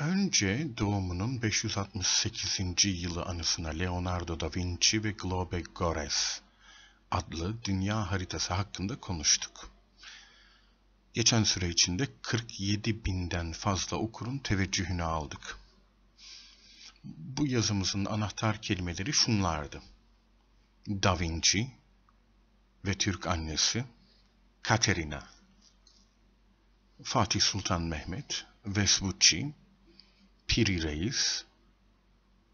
Önce doğumunun 568. yılı anısına Leonardo da Vinci ve Globe Gores adlı dünya haritası hakkında konuştuk. Geçen süre içinde 47 binden fazla okurun teveccühünü aldık. Bu yazımızın anahtar kelimeleri şunlardı. Da Vinci ve Türk annesi Katerina, Fatih Sultan Mehmet, Vespucci, Piri Reis,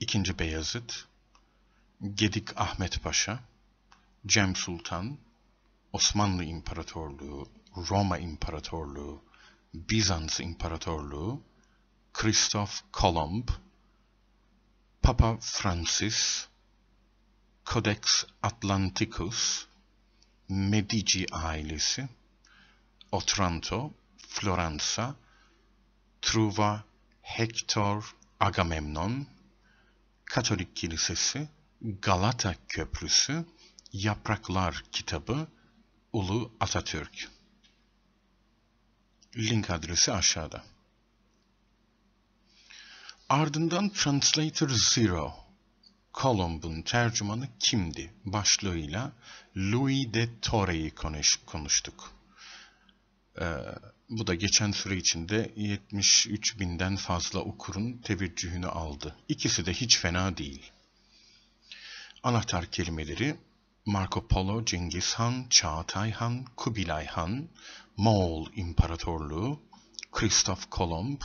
II. Beyazıt, Gedik Ahmet Paşa, Cem Sultan, Osmanlı İmparatorluğu, Roma İmparatorluğu, Bizans İmparatorluğu, Christoph Kolomb, Papa Francis, Codex Atlanticus, Medici ailesi, Otranto, Floransa, Truva Hector Agamemnon, Katolik Kilisesi, Galata Köprüsü, Yapraklar Kitabı, Ulu Atatürk. Link adresi aşağıda. Ardından Translator Zero, Columb'un tercümanı kimdi başlığıyla Louis de Torre'yi konuştuk. Ee, bu da geçen süre içinde 73 binden fazla okurun teveccühünü aldı. İkisi de hiç fena değil. Anahtar kelimeleri Marco Polo, Cengiz Han, Çağatay Han, Kubilay Han, Moğol İmparatorluğu, Christoph Kolomb,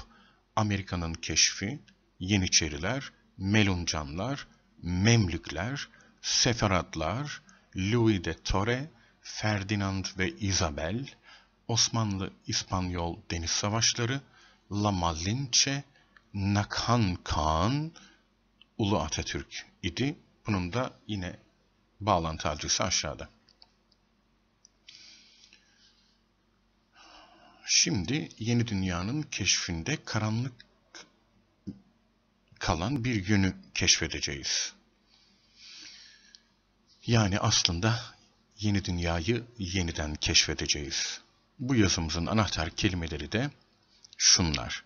Amerika'nın keşfi, Yeniçeriler, Meluncanlar, Memlükler, Seferatlar, Louis de Torre, Ferdinand ve Isabel, Osmanlı-İspanyol Deniz Savaşları, La Malinche, Nakhan Khan Ulu Atatürk idi. Bunun da yine bağlantı adresi aşağıda. Şimdi yeni dünyanın keşfinde karanlık kalan bir yönü keşfedeceğiz. Yani aslında yeni dünyayı yeniden keşfedeceğiz. Bu yazımızın anahtar kelimeleri de şunlar.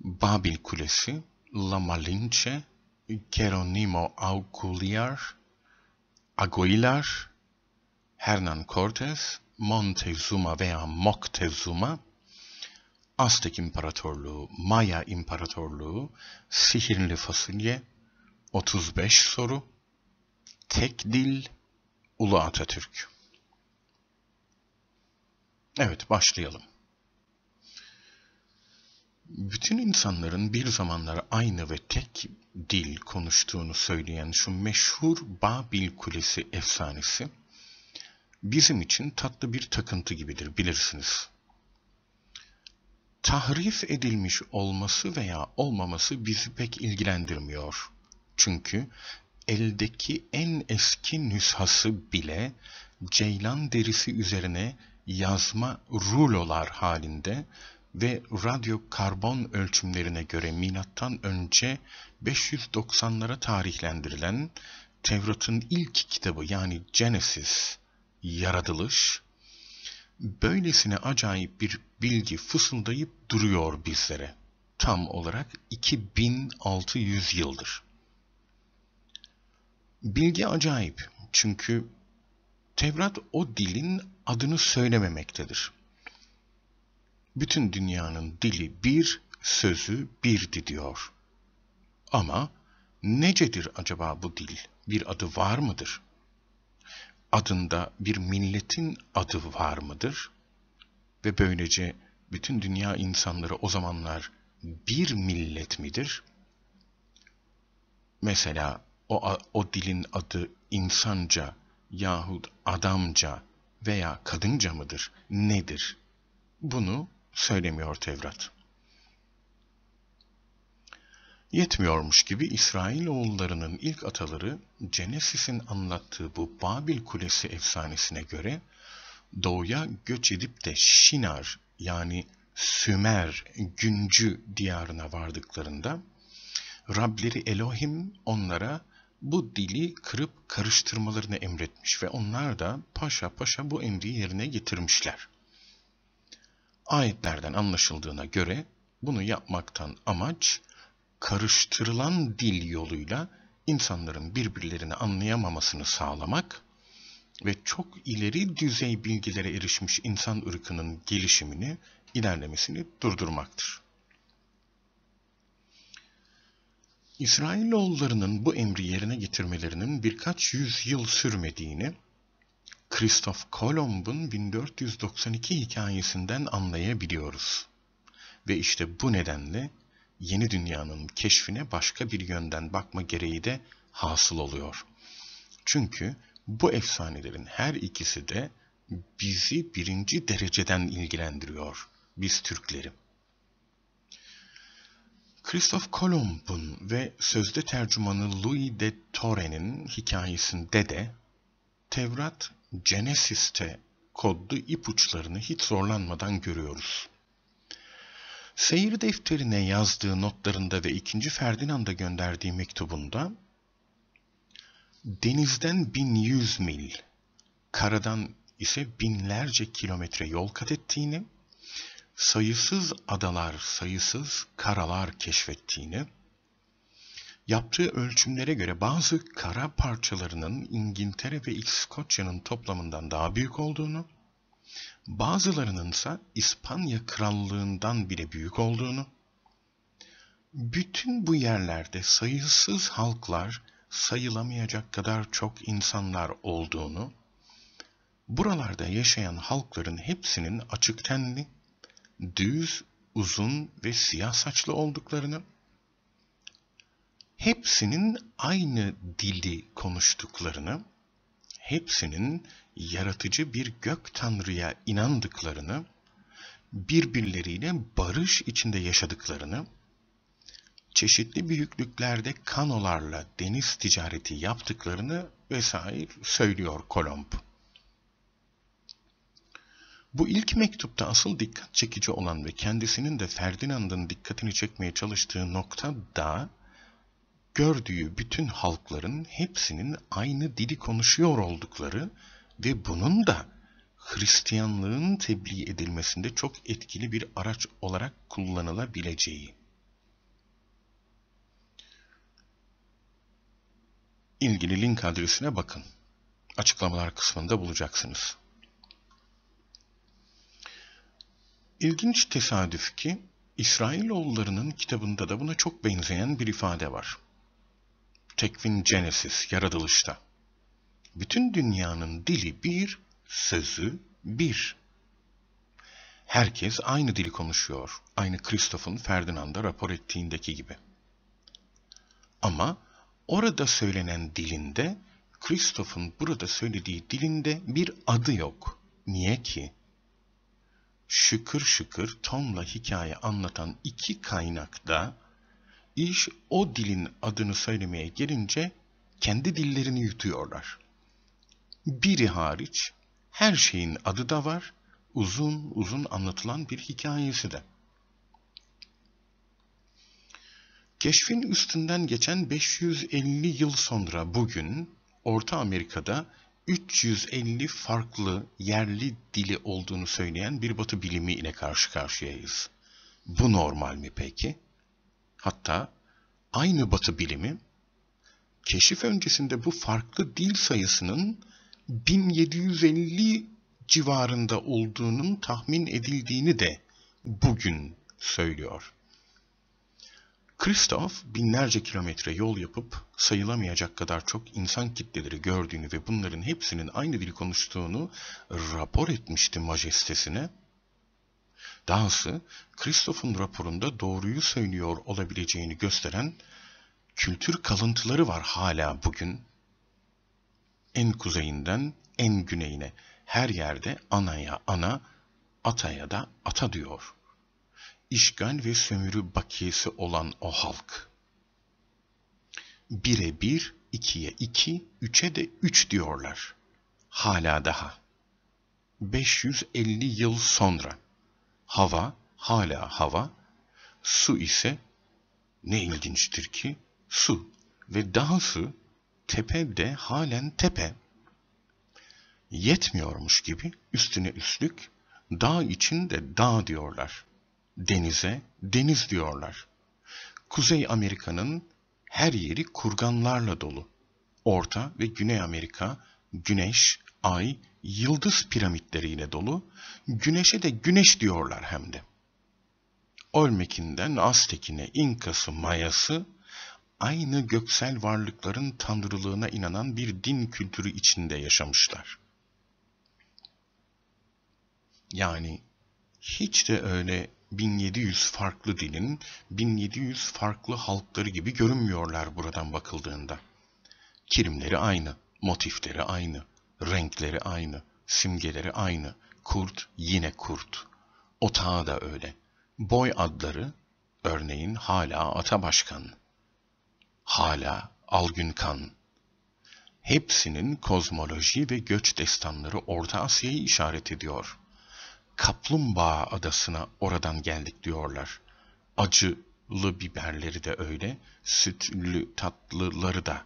Babil Kulesi, La Malinche, Geronimo Auguliar, Aguilar, Hernan Cortes, Montezuma veya Moctezuma, Aztek İmparatorluğu, Maya İmparatorluğu, Sihirli Fasulye, 35 soru, Tek Dil, Ulu Atatürk. Evet, başlayalım. Bütün insanların bir zamanlar aynı ve tek dil konuştuğunu söyleyen şu meşhur Babil Kulesi efsanesi bizim için tatlı bir takıntı gibidir bilirsiniz. Tahrif edilmiş olması veya olmaması bizi pek ilgilendirmiyor. Çünkü eldeki en eski nüshası bile ceylan derisi üzerine yazma rulolar halinde ve radyo karbon ölçümlerine göre milattan önce 590'lara tarihlendirilen Tevrat'ın ilk kitabı yani Genesis, yaratılış, böylesine acayip bir bilgi fısıldayıp duruyor bizlere. Tam olarak 2600 yıldır. Bilgi acayip çünkü Tevrat o dilin adını söylememektedir. Bütün dünyanın dili bir, sözü birdi diyor. Ama necedir acaba bu dil? Bir adı var mıdır? Adında bir milletin adı var mıdır? Ve böylece bütün dünya insanları o zamanlar bir millet midir? Mesela o, o dilin adı insanca yahut adamca veya kadınca mıdır, nedir? Bunu söylemiyor Tevrat. Yetmiyormuş gibi İsrail oğullarının ilk ataları Genesis'in anlattığı bu Babil Kulesi efsanesine göre doğuya göç edip de Şinar yani Sümer güncü diyarına vardıklarında Rableri Elohim onlara bu dili kırıp karıştırmalarını emretmiş ve onlar da paşa paşa bu emri yerine getirmişler. Ayetlerden anlaşıldığına göre bunu yapmaktan amaç karıştırılan dil yoluyla insanların birbirlerini anlayamamasını sağlamak ve çok ileri düzey bilgilere erişmiş insan ırkının gelişimini, ilerlemesini durdurmaktır. İsrailoğullarının bu emri yerine getirmelerinin birkaç yüz yıl sürmediğini Christoph Kolomb'un 1492 hikayesinden anlayabiliyoruz. Ve işte bu nedenle yeni dünyanın keşfine başka bir yönden bakma gereği de hasıl oluyor. Çünkü bu efsanelerin her ikisi de bizi birinci dereceden ilgilendiriyor, biz Türklerim. Christoph Kolomb'un ve sözde tercümanı Louis de Torre'nin hikayesinde de Tevrat Genesis'te kodlu ipuçlarını hiç zorlanmadan görüyoruz. Seyir defterine yazdığı notlarında ve 2. Ferdinand'a gönderdiği mektubunda denizden 1100 mil, karadan ise binlerce kilometre yol kat ettiğini, sayısız adalar, sayısız karalar keşfettiğini, yaptığı ölçümlere göre bazı kara parçalarının İngiltere ve İskoçya'nın toplamından daha büyük olduğunu, bazılarının ise İspanya krallığından bile büyük olduğunu, bütün bu yerlerde sayısız halklar, sayılamayacak kadar çok insanlar olduğunu, buralarda yaşayan halkların hepsinin açık tenli, düz, uzun ve siyah saçlı olduklarını, hepsinin aynı dili konuştuklarını, hepsinin yaratıcı bir gök tanrıya inandıklarını, birbirleriyle barış içinde yaşadıklarını, çeşitli büyüklüklerde kanolarla deniz ticareti yaptıklarını vesaire söylüyor Kolomb. Bu ilk mektupta asıl dikkat çekici olan ve kendisinin de Ferdinand'ın dikkatini çekmeye çalıştığı nokta da gördüğü bütün halkların hepsinin aynı dili konuşuyor oldukları ve bunun da Hristiyanlığın tebliğ edilmesinde çok etkili bir araç olarak kullanılabileceği. İlgili link adresine bakın. Açıklamalar kısmında bulacaksınız. İlginç tesadüf ki İsrailoğullarının kitabında da buna çok benzeyen bir ifade var. Tekvin Genesis, yaratılışta. Bütün dünyanın dili bir, sözü bir. Herkes aynı dili konuşuyor. Aynı Christoph'un Ferdinand'a rapor ettiğindeki gibi. Ama orada söylenen dilinde, Christoph'un burada söylediği dilinde bir adı yok. Niye ki? şıkır şıkır Tom'la hikaye anlatan iki kaynakta iş o dilin adını söylemeye gelince kendi dillerini yutuyorlar. Biri hariç her şeyin adı da var, uzun uzun anlatılan bir hikayesi de. Keşfin üstünden geçen 550 yıl sonra bugün Orta Amerika'da 350 farklı yerli dili olduğunu söyleyen bir batı bilimi ile karşı karşıyayız. Bu normal mi peki? Hatta aynı batı bilimi keşif öncesinde bu farklı dil sayısının 1750 civarında olduğunun tahmin edildiğini de bugün söylüyor. Kristof binlerce kilometre yol yapıp sayılamayacak kadar çok insan kitleleri gördüğünü ve bunların hepsinin aynı dili konuştuğunu rapor etmişti majestesine. Dahası Kristof'un raporunda doğruyu söylüyor olabileceğini gösteren kültür kalıntıları var hala bugün. En kuzeyinden en güneyine her yerde anaya ana, ataya da ata diyor.'' işgal ve sömürü bakiyesi olan o halk. bire bir, ikiye iki, üçe de üç diyorlar. Hala daha. 550 yıl sonra. Hava hala hava, su ise ne ilginçtir ki su ve dahası tepe de halen tepe. Yetmiyormuş gibi üstüne üstlük dağ için de dağ diyorlar denize deniz diyorlar. Kuzey Amerika'nın her yeri kurganlarla dolu. Orta ve Güney Amerika güneş, ay, yıldız piramitleriyle dolu. Güneşe de güneş diyorlar hem de. Olmekinden Aztekine, İnkası, Mayası aynı göksel varlıkların tanrılığına inanan bir din kültürü içinde yaşamışlar. Yani hiç de öyle 1700 farklı dilin 1700 farklı halkları gibi görünmüyorlar buradan bakıldığında. Kirimleri aynı, motifleri aynı, renkleri aynı, simgeleri aynı. Kurt yine kurt. Otağı da öyle. Boy adları örneğin hala Ata Başkan, hala Algün Kan. Hepsinin kozmoloji ve göç destanları Orta Asya'yı işaret ediyor.'' Kaplumbağa adasına oradan geldik diyorlar. Acılı biberleri de öyle, sütlü tatlıları da,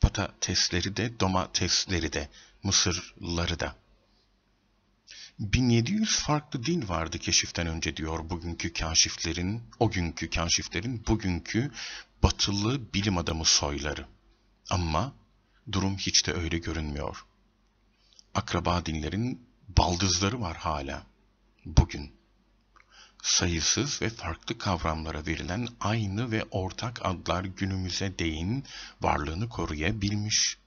patatesleri de, domatesleri de, mısırları da. 1700 farklı dil vardı keşiften önce diyor bugünkü kaşiflerin, o günkü kaşiflerin bugünkü batılı bilim adamı soyları. Ama durum hiç de öyle görünmüyor. Akraba dinlerin baldızları var hala bugün sayısız ve farklı kavramlara verilen aynı ve ortak adlar günümüze değin varlığını koruyabilmiş.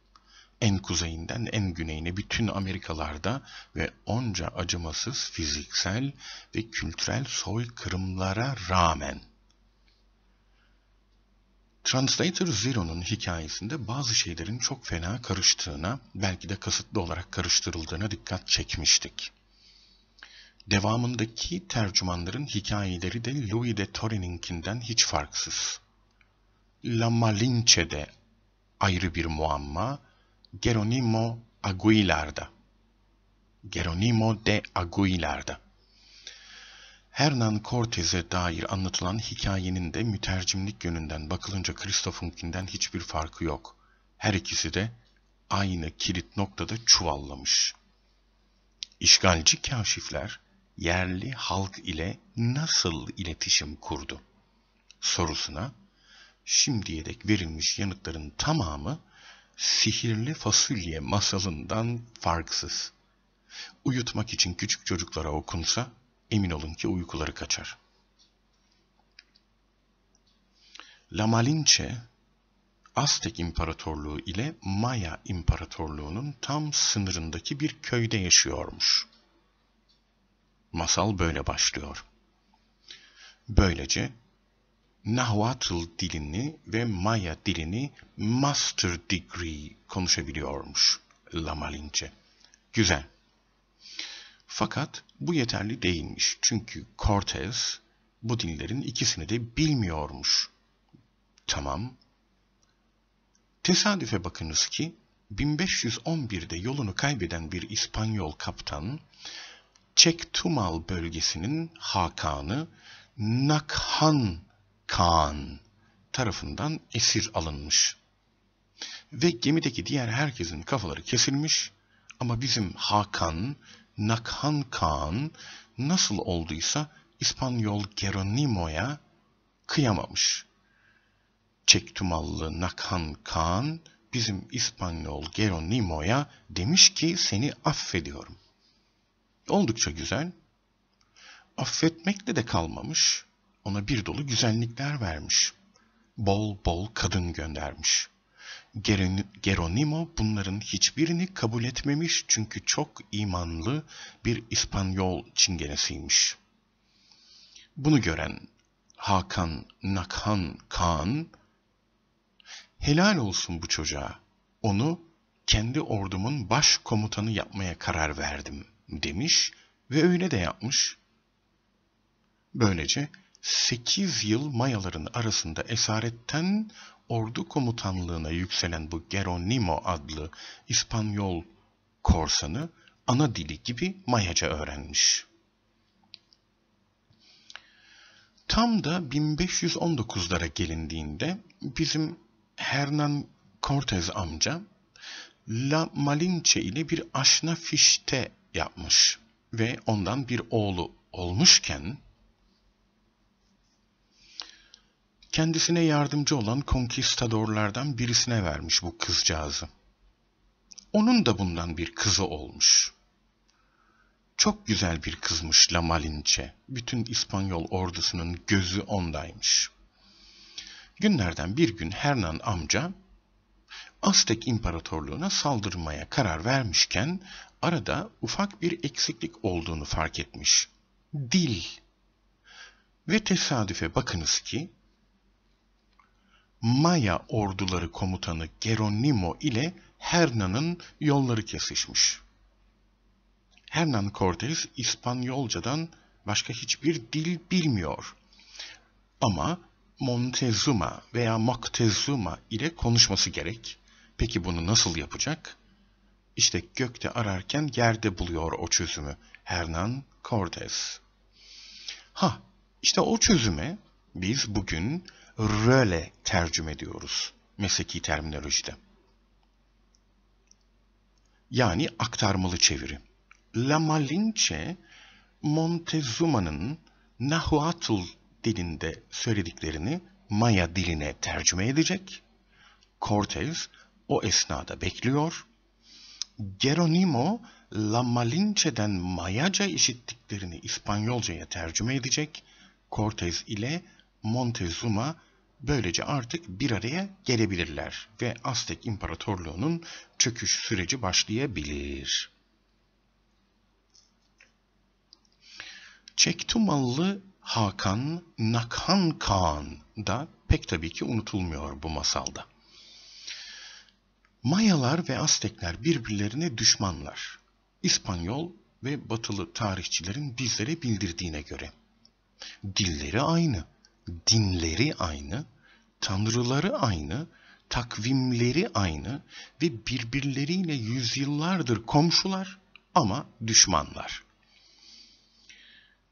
En kuzeyinden en güneyine bütün Amerikalarda ve onca acımasız fiziksel ve kültürel soykırımlara rağmen. Translator Zero'nun hikayesinde bazı şeylerin çok fena karıştığına, belki de kasıtlı olarak karıştırıldığına dikkat çekmiştik. Devamındaki tercümanların hikayeleri de Louis de Torre'ninkinden hiç farksız. La Malinche'de ayrı bir muamma, Geronimo Aguilar'da. Geronimo de Aguilar'da. Hernan Cortez'e dair anlatılan hikayenin de mütercimlik yönünden bakılınca Christoph'unkinden hiçbir farkı yok. Her ikisi de aynı kilit noktada çuvallamış. İşgalci kaşifler yerli halk ile nasıl iletişim kurdu? Sorusuna şimdiye dek verilmiş yanıtların tamamı sihirli fasulye masalından farksız. Uyutmak için küçük çocuklara okunsa emin olun ki uykuları kaçar. La Malinche, Aztek İmparatorluğu ile Maya İmparatorluğu'nun tam sınırındaki bir köyde yaşıyormuş. Masal böyle başlıyor. Böylece Nahuatl dilini ve Maya dilini master degree konuşabiliyormuş Lamalince. Güzel. Fakat bu yeterli değilmiş. Çünkü Cortez bu dillerin ikisini de bilmiyormuş. Tamam. Tesadüfe bakınız ki 1511'de yolunu kaybeden bir İspanyol kaptan Çektumal bölgesinin Hakan'ı Nakhan Khan tarafından esir alınmış. Ve gemideki diğer herkesin kafaları kesilmiş ama bizim Hakan, Nakhan Khan nasıl olduysa İspanyol Geronimo'ya kıyamamış. Çektumallı Nakhan Khan bizim İspanyol Geronimo'ya demiş ki seni affediyorum. Oldukça güzel. Affetmekle de kalmamış, ona bir dolu güzellikler vermiş. Bol bol kadın göndermiş. Geronimo bunların hiçbirini kabul etmemiş çünkü çok imanlı bir İspanyol çingenesiymiş. Bunu gören Hakan Nakhan Kaan, helal olsun bu çocuğa, onu kendi ordumun baş komutanı yapmaya karar verdim.'' demiş ve öyle de yapmış. Böylece 8 yıl Mayaların arasında esaretten ordu komutanlığına yükselen bu Geronimo adlı İspanyol korsanı ana dili gibi Mayaca öğrenmiş. Tam da 1519'lara gelindiğinde bizim Hernan Cortez amca La Malinche ile bir aşna fişte yapmış ve ondan bir oğlu olmuşken kendisine yardımcı olan konkistadorlardan birisine vermiş bu kızcağızı. Onun da bundan bir kızı olmuş. Çok güzel bir kızmış La Malinche. Bütün İspanyol ordusunun gözü ondaymış. Günlerden bir gün Hernan amca Aztek İmparatorluğuna saldırmaya karar vermişken arada ufak bir eksiklik olduğunu fark etmiş. Dil. Ve tesadüfe bakınız ki Maya orduları komutanı Geronimo ile Hernan'ın yolları kesişmiş. Hernan Cortez İspanyolcadan başka hiçbir dil bilmiyor. Ama Montezuma veya Moctezuma ile konuşması gerek. Peki bunu nasıl yapacak? İşte gökte ararken yerde buluyor o çözümü Hernan Cortes. Ha, işte o çözümü biz bugün röle tercüme ediyoruz mesleki terminolojide. Yani aktarmalı çeviri. La Malinche, Montezuma'nın Nahuatl dilinde söylediklerini Maya diline tercüme edecek. Cortez o esnada bekliyor Geronimo, La Malinche'den Mayaca işittiklerini İspanyolcaya tercüme edecek, Cortez ile Montezuma böylece artık bir araya gelebilirler ve Aztek İmparatorluğu'nun çöküş süreci başlayabilir. Çektumalı Hakan Nakhan Khan da pek tabii ki unutulmuyor bu masalda. Mayalar ve Aztekler birbirlerine düşmanlar. İspanyol ve batılı tarihçilerin bizlere bildirdiğine göre. Dilleri aynı, dinleri aynı, tanrıları aynı, takvimleri aynı ve birbirleriyle yüzyıllardır komşular ama düşmanlar.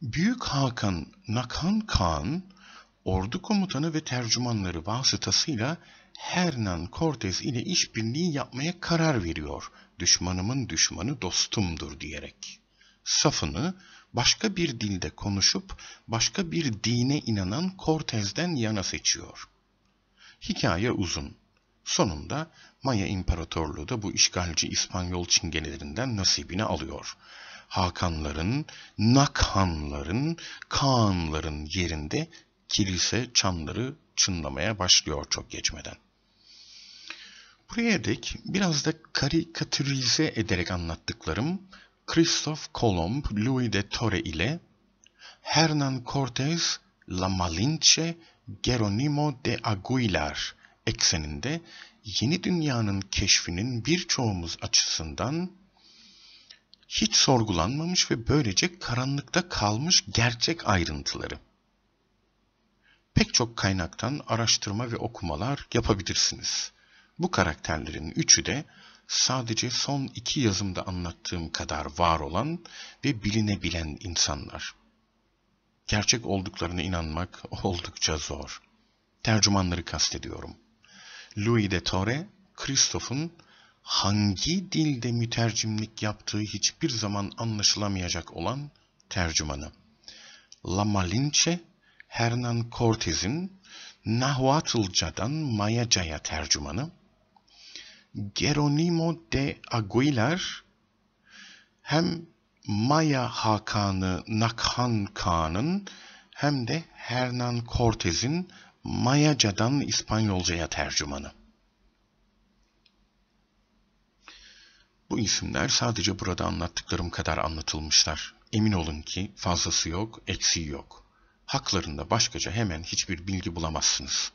Büyük Hakan Nakan Kağan, ordu komutanı ve tercümanları vasıtasıyla Hernan Cortes ile işbirliği yapmaya karar veriyor. Düşmanımın düşmanı dostumdur diyerek. Safını başka bir dilde konuşup başka bir dine inanan Cortez'den yana seçiyor. Hikaye uzun. Sonunda Maya İmparatorluğu da bu işgalci İspanyol çingenelerinden nasibini alıyor. Hakanların, Nakhanların, Kaanların yerinde kilise çanları çınlamaya başlıyor çok geçmeden. Buraya dek biraz da karikatürize ederek anlattıklarım Christophe Colomb, Louis de Torre ile Hernan Cortez, La Malinche, Geronimo de Aguilar ekseninde yeni dünyanın keşfinin birçoğumuz açısından hiç sorgulanmamış ve böylece karanlıkta kalmış gerçek ayrıntıları. Pek çok kaynaktan araştırma ve okumalar yapabilirsiniz.'' Bu karakterlerin üçü de sadece son iki yazımda anlattığım kadar var olan ve bilinebilen insanlar. Gerçek olduklarına inanmak oldukça zor. Tercümanları kastediyorum. Louis de Torre, Christoph'un hangi dilde mütercimlik yaptığı hiçbir zaman anlaşılamayacak olan tercümanı. La Malinche, Hernan Cortez'in Nahuatılca'dan Mayaca'ya tercümanı, Geronimo de Aguilar hem Maya Hakan'ı Nakhan Khanın hem de Hernan Cortez'in Mayacadan İspanyolcaya tercümanı. Bu isimler sadece burada anlattıklarım kadar anlatılmışlar. Emin olun ki fazlası yok, eksiği yok. Haklarında başkaca hemen hiçbir bilgi bulamazsınız.''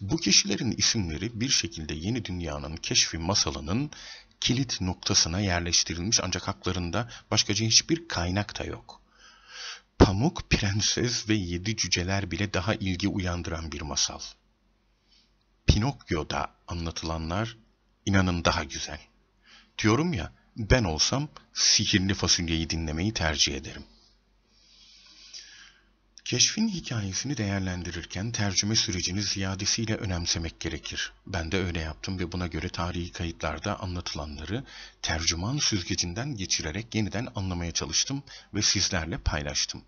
Bu kişilerin isimleri bir şekilde yeni dünyanın keşfi masalının kilit noktasına yerleştirilmiş ancak haklarında başkaca hiçbir kaynak da yok. Pamuk, Prenses ve Yedi Cüceler bile daha ilgi uyandıran bir masal. Pinokyo'da anlatılanlar inanın daha güzel. Diyorum ya ben olsam sihirli fasulyeyi dinlemeyi tercih ederim. Keşfin hikayesini değerlendirirken tercüme sürecini ziyadesiyle önemsemek gerekir. Ben de öyle yaptım ve buna göre tarihi kayıtlarda anlatılanları tercüman süzgecinden geçirerek yeniden anlamaya çalıştım ve sizlerle paylaştım.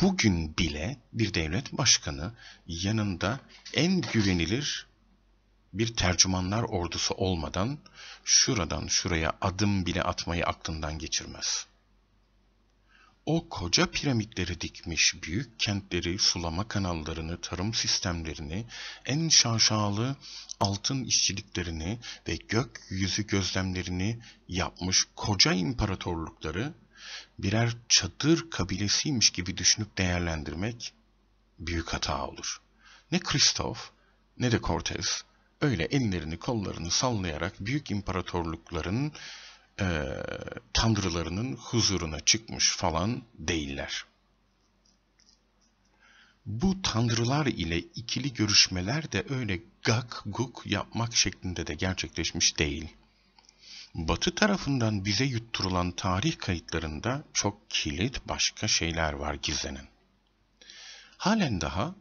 Bugün bile bir devlet başkanı yanında en güvenilir bir tercümanlar ordusu olmadan şuradan şuraya adım bile atmayı aklından geçirmez.'' O koca piramitleri dikmiş, büyük kentleri, sulama kanallarını, tarım sistemlerini, en şaşalı altın işçiliklerini ve gökyüzü gözlemlerini yapmış koca imparatorlukları birer çadır kabilesiymiş gibi düşünüp değerlendirmek büyük hata olur. Ne Kristof ne de Cortez öyle ellerini kollarını sallayarak büyük imparatorlukların e, tanrılarının huzuruna çıkmış falan değiller. Bu tanrılar ile ikili görüşmeler de öyle gak guk yapmak şeklinde de gerçekleşmiş değil. Batı tarafından bize yutturulan tarih kayıtlarında çok kilit başka şeyler var gizlenen. Halen daha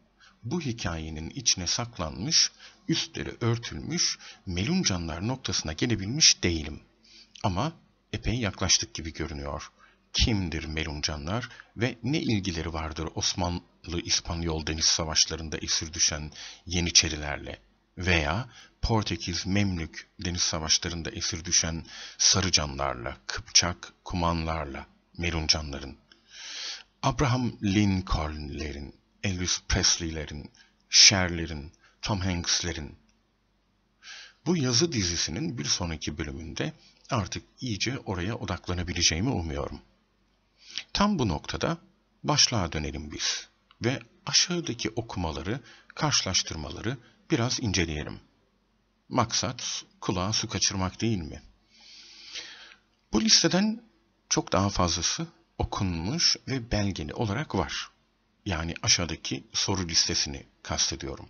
bu hikayenin içine saklanmış, üstleri örtülmüş, meluncanlar noktasına gelebilmiş değilim.'' Ama epey yaklaştık gibi görünüyor. Kimdir Meluncanlar ve ne ilgileri vardır Osmanlı-İspanyol deniz savaşlarında esir düşen Yeniçerilerle veya Portekiz-Memlük deniz savaşlarında esir düşen Sarıcanlarla, Kıpçak, Kumanlarla, Meluncanların, Abraham Lincoln'lerin, Elvis Presley'lerin, Sher'lerin, Tom Hanks'lerin. Bu yazı dizisinin bir sonraki bölümünde artık iyice oraya odaklanabileceğimi umuyorum. Tam bu noktada başlığa dönelim biz ve aşağıdaki okumaları, karşılaştırmaları biraz inceleyelim. Maksat kulağa su kaçırmak değil mi? Bu listeden çok daha fazlası okunmuş ve belgeli olarak var. Yani aşağıdaki soru listesini kastediyorum.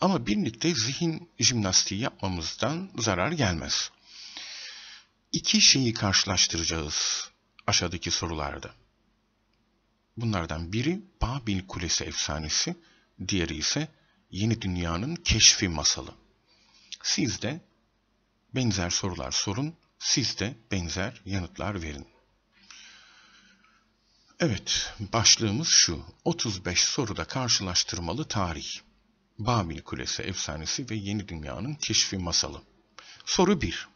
Ama birlikte zihin jimnastiği yapmamızdan zarar gelmez iki şeyi karşılaştıracağız aşağıdaki sorularda. Bunlardan biri Babil Kulesi efsanesi, diğeri ise Yeni Dünya'nın Keşfi Masalı. Siz de benzer sorular sorun, siz de benzer yanıtlar verin. Evet, başlığımız şu. 35 soruda karşılaştırmalı tarih. Babil Kulesi efsanesi ve Yeni Dünya'nın Keşfi Masalı. Soru 1.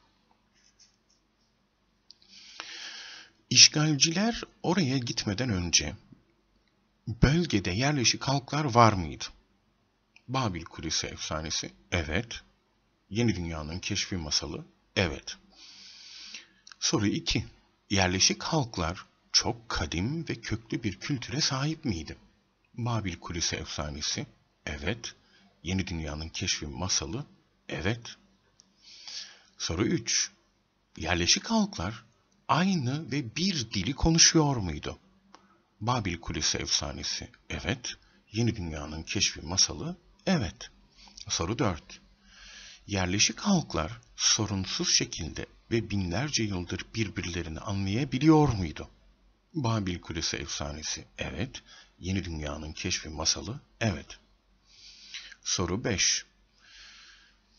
İşgalciler oraya gitmeden önce bölgede yerleşik halklar var mıydı? Babil Kulesi efsanesi evet. Yeni Dünya'nın keşfi masalı evet. Soru 2. Yerleşik halklar çok kadim ve köklü bir kültüre sahip miydi? Babil Kulesi efsanesi evet. Yeni Dünya'nın keşfi masalı evet. Soru 3. Yerleşik halklar aynı ve bir dili konuşuyor muydu? Babil Kulesi efsanesi evet. Yeni dünyanın keşfi masalı evet. Soru 4. Yerleşik halklar sorunsuz şekilde ve binlerce yıldır birbirlerini anlayabiliyor muydu? Babil Kulesi efsanesi evet. Yeni dünyanın keşfi masalı evet. Soru 5.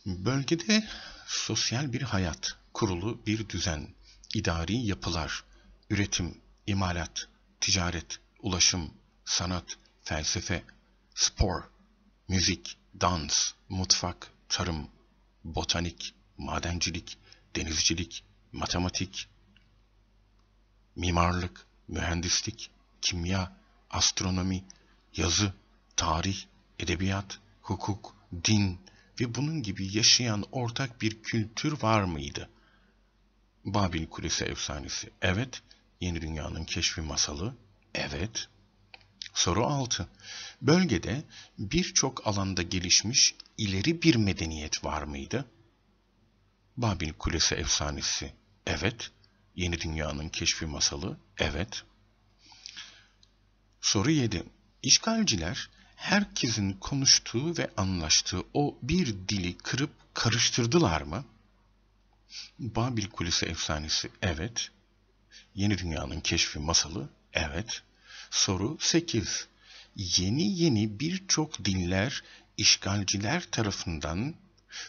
Bölgede sosyal bir hayat, kurulu bir düzen, idari yapılar, üretim, imalat, ticaret, ulaşım, sanat, felsefe, spor, müzik, dans, mutfak, tarım, botanik, madencilik, denizcilik, matematik, mimarlık, mühendislik, kimya, astronomi, yazı, tarih, edebiyat, hukuk, din ve bunun gibi yaşayan ortak bir kültür var mıydı? Babil Kulesi efsanesi. Evet. Yeni Dünya'nın keşfi masalı. Evet. Soru 6. Bölgede birçok alanda gelişmiş ileri bir medeniyet var mıydı? Babil Kulesi efsanesi. Evet. Yeni Dünya'nın keşfi masalı. Evet. Soru 7. İşgalciler herkesin konuştuğu ve anlaştığı o bir dili kırıp karıştırdılar mı? Babil Kulesi efsanesi evet. Yeni Dünya'nın keşfi masalı evet. Soru 8. Yeni yeni birçok dinler işgalciler tarafından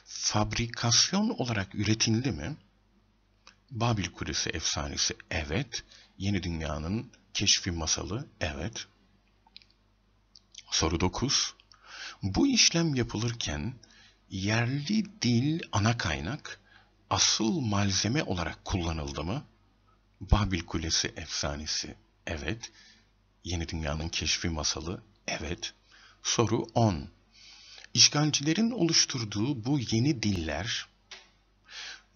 fabrikasyon olarak üretildi mi? Babil Kulesi efsanesi evet. Yeni Dünya'nın keşfi masalı evet. Soru 9. Bu işlem yapılırken yerli dil ana kaynak asıl malzeme olarak kullanıldı mı? Babil Kulesi efsanesi, evet. Yeni Dünya'nın keşfi masalı, evet. Soru 10. İşgalcilerin oluşturduğu bu yeni diller,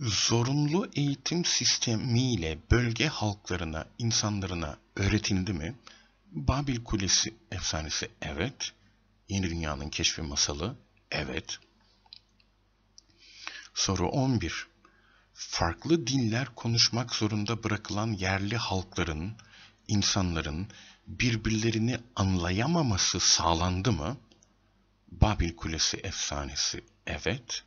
zorunlu eğitim sistemiyle bölge halklarına, insanlarına öğretildi mi? Babil Kulesi efsanesi, evet. Yeni Dünya'nın keşfi masalı, evet. Soru 11 farklı dinler konuşmak zorunda bırakılan yerli halkların, insanların birbirlerini anlayamaması sağlandı mı? Babil Kulesi efsanesi evet.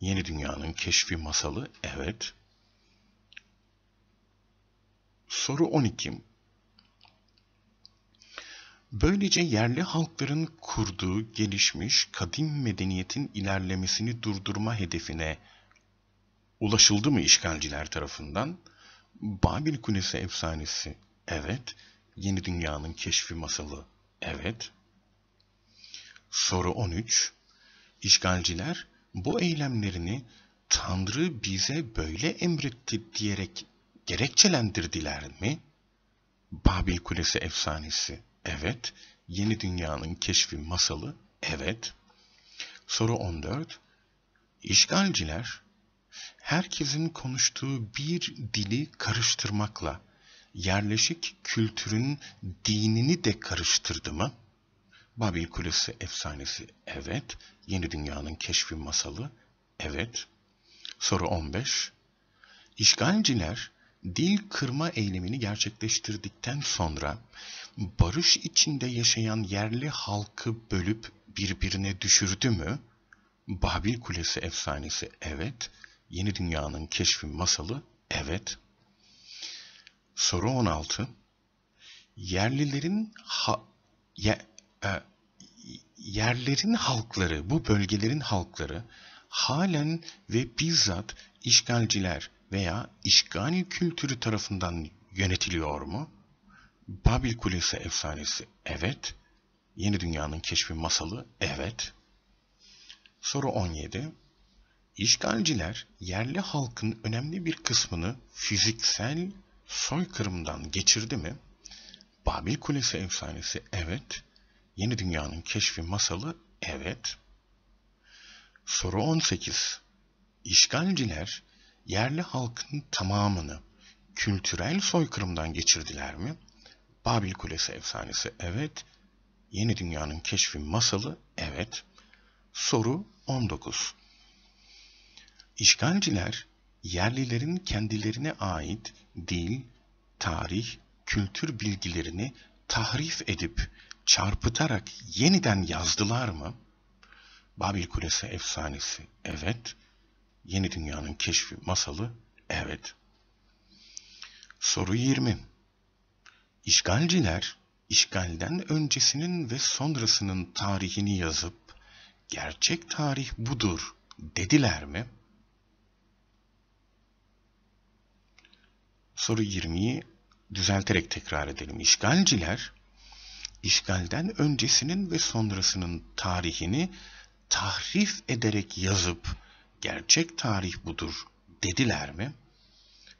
Yeni Dünya'nın keşfi masalı evet. Soru 12. Böylece yerli halkların kurduğu, gelişmiş kadim medeniyetin ilerlemesini durdurma hedefine ulaşıldı mı işgalciler tarafından? Babil Kulesi efsanesi evet. Yeni Dünya'nın keşfi masalı evet. Soru 13. İşgalciler bu eylemlerini Tanrı bize böyle emretti diyerek gerekçelendirdiler mi? Babil Kulesi efsanesi evet. Yeni Dünya'nın keşfi masalı evet. Soru 14. İşgalciler herkesin konuştuğu bir dili karıştırmakla yerleşik kültürün dinini de karıştırdı mı? Babil Kulesi efsanesi evet. Yeni Dünya'nın keşfi masalı evet. Soru 15. İşgalciler dil kırma eylemini gerçekleştirdikten sonra barış içinde yaşayan yerli halkı bölüp birbirine düşürdü mü? Babil Kulesi efsanesi evet. Yeni Dünya'nın Keşfi Masalı evet. Soru 16. Yerlilerin ha, ye, e, yerlerin halkları, bu bölgelerin halkları halen ve bizzat işgalciler veya işgali kültürü tarafından yönetiliyor mu? Babil Kulesi efsanesi evet. Yeni Dünya'nın Keşfi Masalı evet. Soru 17. İşgalciler yerli halkın önemli bir kısmını fiziksel soykırımdan geçirdi mi? Babil Kulesi efsanesi evet. Yeni Dünya'nın keşfi masalı evet. Soru 18. İşgalciler yerli halkın tamamını kültürel soykırımdan geçirdiler mi? Babil Kulesi efsanesi evet. Yeni Dünya'nın keşfi masalı evet. Soru 19. İşgalciler yerlilerin kendilerine ait dil, tarih, kültür bilgilerini tahrif edip çarpıtarak yeniden yazdılar mı? Babil Kulesi efsanesi evet. Yeni Dünya'nın keşfi masalı evet. Soru 20. İşgalciler işgalden öncesinin ve sonrasının tarihini yazıp gerçek tarih budur dediler mi? Soru 20'yi düzelterek tekrar edelim. İşgalciler işgalden öncesinin ve sonrasının tarihini tahrif ederek yazıp gerçek tarih budur dediler mi?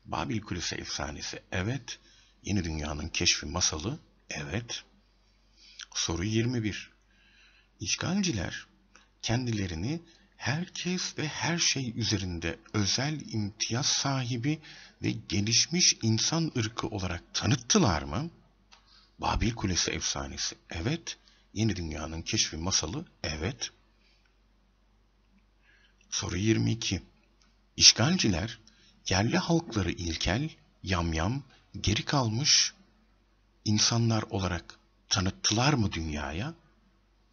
Babil Kulesi efsanesi evet. Yeni Dünya'nın keşfi masalı evet. Soru 21. İşgalciler kendilerini herkes ve her şey üzerinde özel imtiyaz sahibi ve gelişmiş insan ırkı olarak tanıttılar mı? Babil Kulesi efsanesi evet, Yeni Dünya'nın keşfi masalı evet. Soru 22. İşgalciler yerli halkları ilkel, yamyam, geri kalmış insanlar olarak tanıttılar mı dünyaya?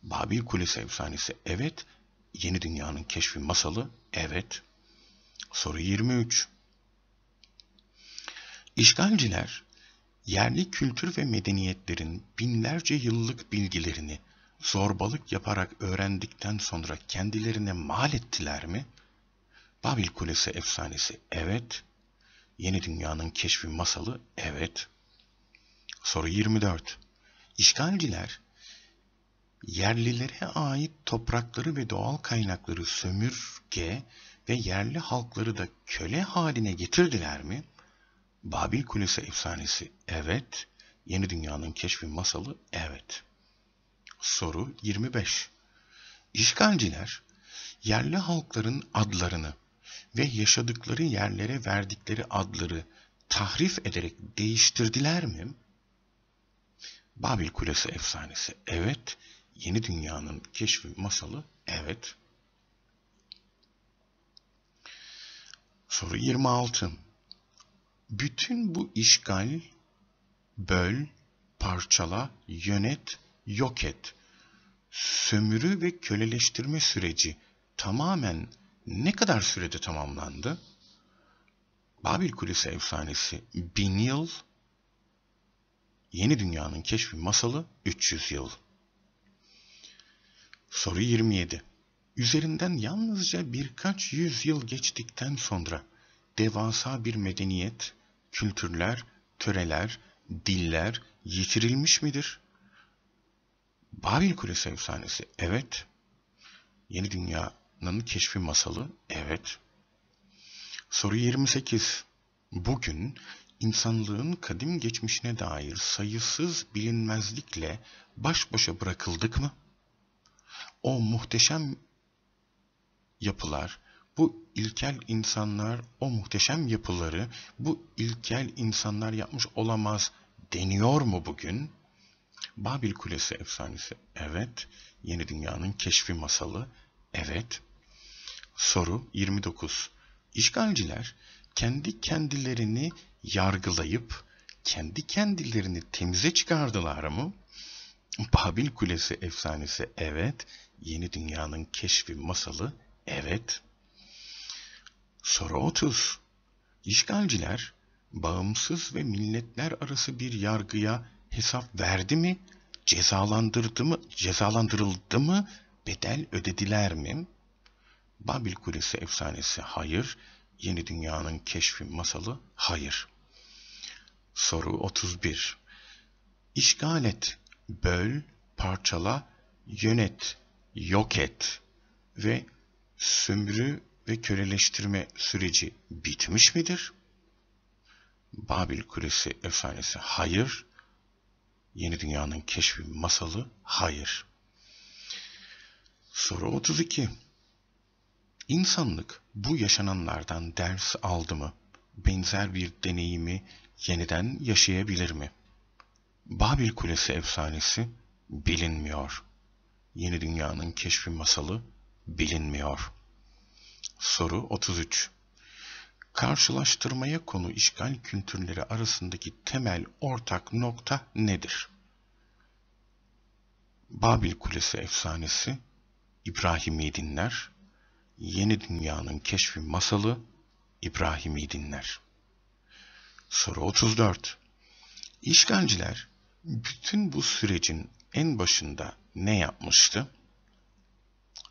Babil Kulesi efsanesi evet, Yeni Dünya'nın keşfi masalı? Evet. Soru 23. İşgalciler yerli kültür ve medeniyetlerin binlerce yıllık bilgilerini zorbalık yaparak öğrendikten sonra kendilerine mal ettiler mi? Babil Kulesi efsanesi evet. Yeni Dünya'nın keşfi masalı evet. Soru 24. İşgalciler yerlilere ait toprakları ve doğal kaynakları sömürge ve yerli halkları da köle haline getirdiler mi? Babil Kulesi efsanesi evet, Yeni Dünya'nın keşfi masalı evet. Soru 25. İşgalciler yerli halkların adlarını ve yaşadıkları yerlere verdikleri adları tahrif ederek değiştirdiler mi? Babil Kulesi efsanesi evet, yeni dünyanın keşfi masalı evet. Soru 26. Bütün bu işgal, böl, parçala, yönet, yok et, sömürü ve köleleştirme süreci tamamen ne kadar sürede tamamlandı? Babil Kulesi efsanesi bin yıl, Yeni Dünya'nın keşfi masalı 300 yıl. Soru 27. Üzerinden yalnızca birkaç yüzyıl geçtikten sonra devasa bir medeniyet, kültürler, töreler, diller yitirilmiş midir? Babil Kulesi efsanesi evet. Yeni dünyanın keşfi masalı evet. Soru 28. Bugün insanlığın kadim geçmişine dair sayısız bilinmezlikle baş başa bırakıldık mı? o muhteşem yapılar, bu ilkel insanlar o muhteşem yapıları bu ilkel insanlar yapmış olamaz deniyor mu bugün? Babil Kulesi efsanesi evet. Yeni Dünya'nın keşfi masalı evet. Soru 29. İşgalciler kendi kendilerini yargılayıp kendi kendilerini temize çıkardılar mı? Babil Kulesi efsanesi evet. Yeni Dünya'nın keşfi masalı evet. Soru 30. İşgalciler bağımsız ve milletler arası bir yargıya hesap verdi mi, cezalandırdı mı, cezalandırıldı mı, bedel ödediler mi? Babil Kulesi efsanesi hayır, Yeni Dünya'nın keşfi masalı hayır. Soru 31. İşgal et, böl, parçala, yönet yok et ve sömürü ve köleleştirme süreci bitmiş midir? Babil Kulesi efsanesi hayır. Yeni Dünya'nın keşfi masalı hayır. Soru 32. İnsanlık bu yaşananlardan ders aldı mı? Benzer bir deneyimi yeniden yaşayabilir mi? Babil Kulesi efsanesi bilinmiyor. Yeni Dünya'nın keşfi masalı bilinmiyor. Soru 33. Karşılaştırmaya konu işgal kültürleri arasındaki temel ortak nokta nedir? Babil Kulesi efsanesi, İbrahimi dinler, Yeni Dünya'nın keşfi masalı, İbrahimi dinler. Soru 34. İşgalciler bütün bu sürecin en başında ne yapmıştı?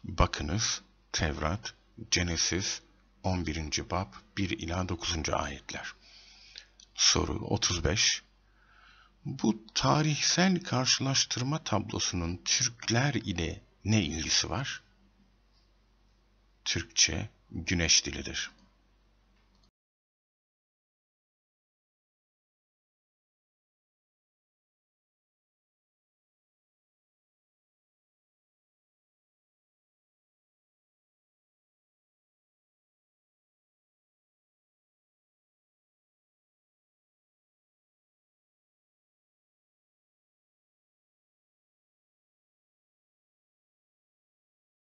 Bakınız Tevrat, Genesis 11. bab 1 ila 9. ayetler. Soru 35. Bu tarihsel karşılaştırma tablosunun Türkler ile ne ilgisi var? Türkçe güneş dilidir.